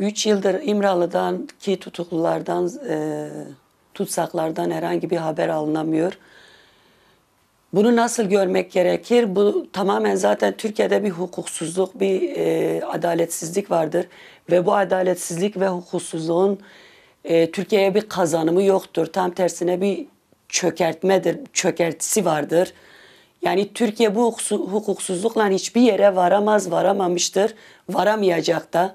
3 yıldır İmralı'dan ki tutuklulardan, e, tutsaklardan herhangi bir haber alınamıyor. Bunu nasıl görmek gerekir? Bu tamamen zaten Türkiye'de bir hukuksuzluk, bir e, adaletsizlik vardır. Ve bu adaletsizlik ve hukuksuzluğun e, Türkiye'ye bir kazanımı yoktur. Tam tersine bir çökertmedir, çökertisi vardır. Yani Türkiye bu hukuksuzlukla hiçbir yere varamaz, varamamıştır, varamayacak da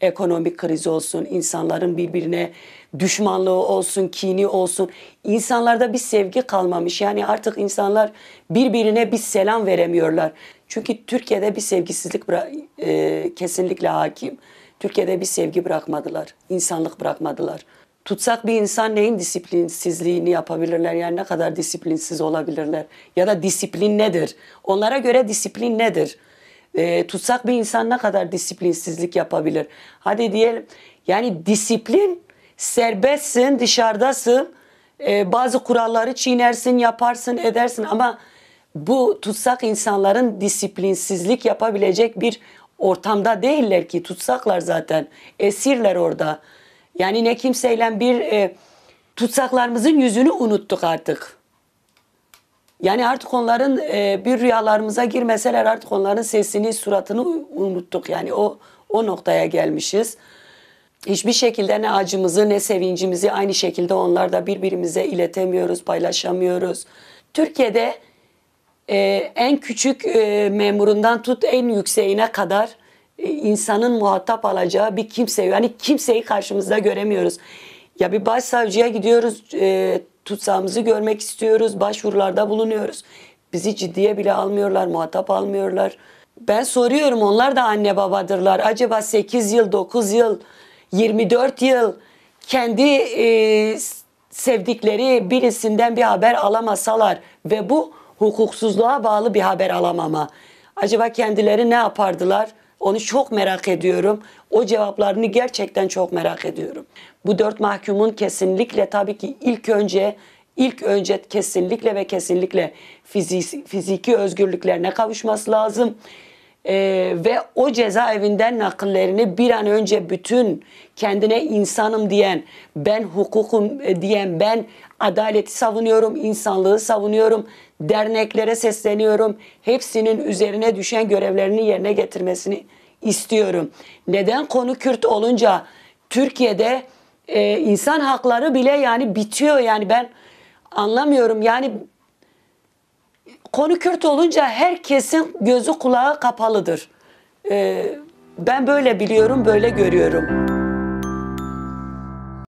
ekonomik kriz olsun, insanların birbirine düşmanlığı olsun, kini olsun. İnsanlarda bir sevgi kalmamış. Yani artık insanlar birbirine bir selam veremiyorlar. Çünkü Türkiye'de bir sevgisizlik e, kesinlikle hakim. Türkiye'de bir sevgi bırakmadılar, insanlık bırakmadılar. Tutsak bir insan neyin disiplinsizliğini yapabilirler? Yani ne kadar disiplinsiz olabilirler? Ya da disiplin nedir? Onlara göre disiplin nedir? e, tutsak bir insan ne kadar disiplinsizlik yapabilir? Hadi diyelim yani disiplin serbestsin, dışarıdasın, e, bazı kuralları çiğnersin, yaparsın, edersin ama bu tutsak insanların disiplinsizlik yapabilecek bir ortamda değiller ki tutsaklar zaten esirler orada. Yani ne kimseyle bir e, tutsaklarımızın yüzünü unuttuk artık. Yani artık onların e, bir rüyalarımıza girmeseler artık onların sesini, suratını unuttuk. Yani o o noktaya gelmişiz. Hiçbir şekilde ne acımızı ne sevincimizi aynı şekilde onlarda birbirimize iletemiyoruz, paylaşamıyoruz. Türkiye'de e, en küçük e, memurundan tut en yükseğine kadar e, insanın muhatap alacağı bir kimse. Yani kimseyi karşımızda göremiyoruz. Ya bir başsavcıya gidiyoruz, e, tutsağımızı görmek istiyoruz. Başvurularda bulunuyoruz. Bizi ciddiye bile almıyorlar, muhatap almıyorlar. Ben soruyorum onlar da anne babadırlar. Acaba 8 yıl, 9 yıl, 24 yıl kendi e, sevdikleri birisinden bir haber alamasalar ve bu hukuksuzluğa bağlı bir haber alamama. Acaba kendileri ne yapardılar? Onu çok merak ediyorum. O cevaplarını gerçekten çok merak ediyorum. Bu dört mahkumun kesinlikle tabii ki ilk önce ilk önce kesinlikle ve kesinlikle fiziki, fiziki özgürlüklerine kavuşması lazım e, ve o cezaevinden nakillerini bir an önce bütün kendine insanım diyen, ben hukukum e, diyen, ben adaleti savunuyorum, insanlığı savunuyorum, derneklere sesleniyorum. Hepsinin üzerine düşen görevlerini yerine getirmesini istiyorum. Neden konu Kürt olunca Türkiye'de e, insan hakları bile yani bitiyor yani ben anlamıyorum yani Konu Kürt olunca herkesin gözü kulağı kapalıdır. Ee, ben böyle biliyorum, böyle görüyorum.